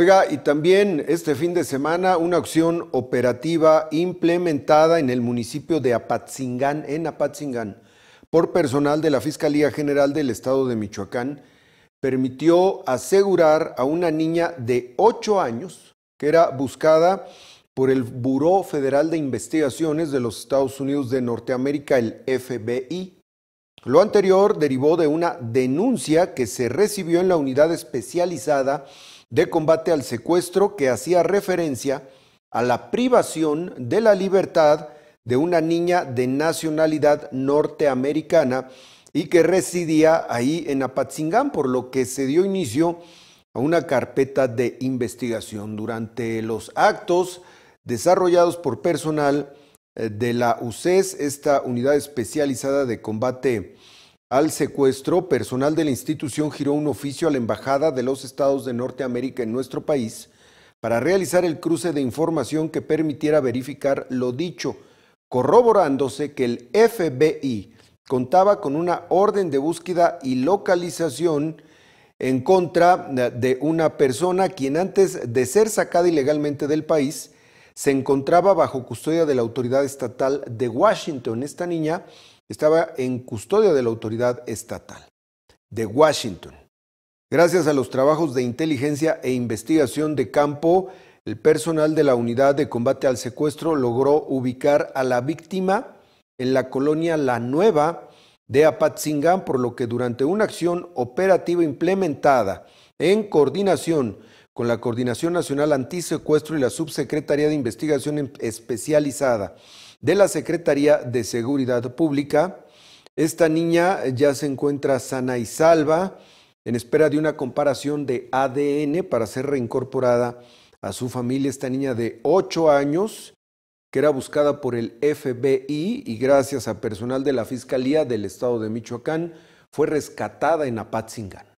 Oiga, y también este fin de semana una acción operativa implementada en el municipio de Apatzingán, en Apatzingán, por personal de la Fiscalía General del Estado de Michoacán, permitió asegurar a una niña de 8 años que era buscada por el Buró Federal de Investigaciones de los Estados Unidos de Norteamérica, el FBI. Lo anterior derivó de una denuncia que se recibió en la unidad especializada de combate al secuestro que hacía referencia a la privación de la libertad de una niña de nacionalidad norteamericana y que residía ahí en Apatzingán, por lo que se dio inicio a una carpeta de investigación. Durante los actos desarrollados por personal eh, de la UCES, esta unidad especializada de combate al secuestro, personal de la institución giró un oficio a la Embajada de los Estados de Norteamérica en nuestro país para realizar el cruce de información que permitiera verificar lo dicho, corroborándose que el FBI contaba con una orden de búsqueda y localización en contra de una persona quien antes de ser sacada ilegalmente del país se encontraba bajo custodia de la autoridad estatal de Washington. Esta niña estaba en custodia de la autoridad estatal de Washington. Gracias a los trabajos de inteligencia e investigación de campo, el personal de la unidad de combate al secuestro logró ubicar a la víctima en la colonia La Nueva de Apatzingán, por lo que durante una acción operativa implementada en coordinación con la Coordinación Nacional Antisecuestro y la Subsecretaría de Investigación em-, Especializada de la Secretaría de Seguridad Pública. Esta niña ya se encuentra sana y salva en espera de una comparación de ADN para ser reincorporada a su familia. Esta niña de 8 años que era buscada por el FBI y gracias a personal de la Fiscalía del Estado de Michoacán fue rescatada en Apatzingán.